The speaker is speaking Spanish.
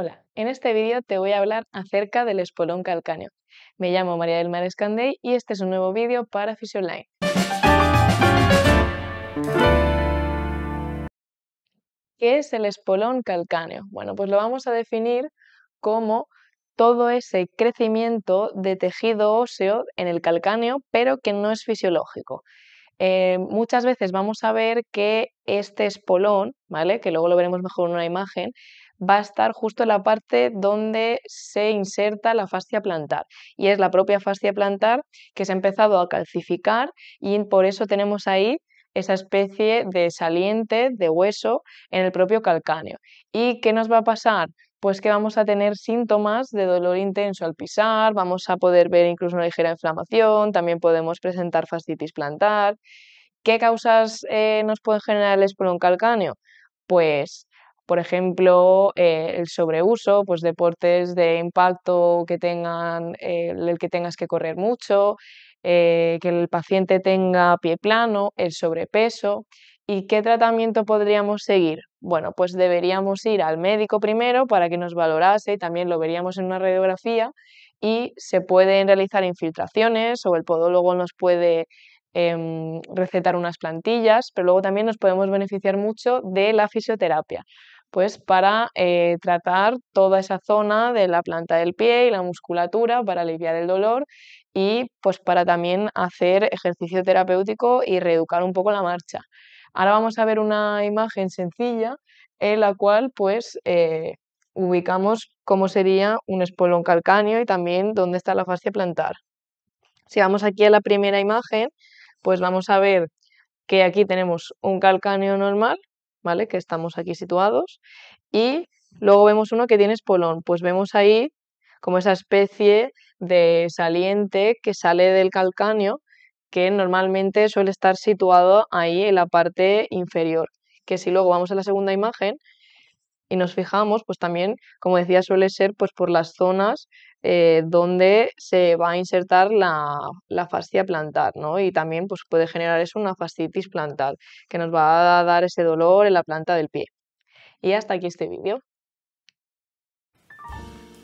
Hola, en este vídeo te voy a hablar acerca del espolón calcáneo. Me llamo María del Mar Escandey y este es un nuevo vídeo para Fisioline. ¿Qué es el espolón calcáneo? Bueno, pues lo vamos a definir como todo ese crecimiento de tejido óseo en el calcáneo, pero que no es fisiológico. Eh, muchas veces vamos a ver que este espolón, ¿vale? Que luego lo veremos mejor en una imagen, va a estar justo en la parte donde se inserta la fascia plantar. Y es la propia fascia plantar que se ha empezado a calcificar y por eso tenemos ahí esa especie de saliente de hueso en el propio calcáneo. ¿Y qué nos va a pasar? Pues que vamos a tener síntomas de dolor intenso al pisar, vamos a poder ver incluso una ligera inflamación, también podemos presentar fascitis plantar. ¿Qué causas eh, nos pueden generar el espolón calcáneo? Pues por ejemplo, eh, el sobreuso, pues deportes de impacto que tengan, eh, el que tengas que correr mucho, eh, que el paciente tenga pie plano, el sobrepeso. ¿Y qué tratamiento podríamos seguir? Bueno, pues deberíamos ir al médico primero para que nos valorase, y también lo veríamos en una radiografía y se pueden realizar infiltraciones o el podólogo nos puede em, recetar unas plantillas, pero luego también nos podemos beneficiar mucho de la fisioterapia pues para eh, tratar toda esa zona de la planta del pie y la musculatura para aliviar el dolor y pues para también hacer ejercicio terapéutico y reeducar un poco la marcha. Ahora vamos a ver una imagen sencilla en la cual pues eh, ubicamos cómo sería un espolón calcáneo y también dónde está la fascia plantar. Si vamos aquí a la primera imagen, pues vamos a ver que aquí tenemos un calcáneo normal, que estamos aquí situados. Y luego vemos uno que tiene espolón. Pues vemos ahí como esa especie de saliente que sale del calcáneo, que normalmente suele estar situado ahí en la parte inferior. Que si luego vamos a la segunda imagen, y nos fijamos, pues también, como decía, suele ser pues por las zonas eh, donde se va a insertar la, fascia plantar, ¿no? Y también pues puede generar eso una fascitis plantar, que nos va a dar ese dolor en la planta del pie. Y hasta aquí este vídeo.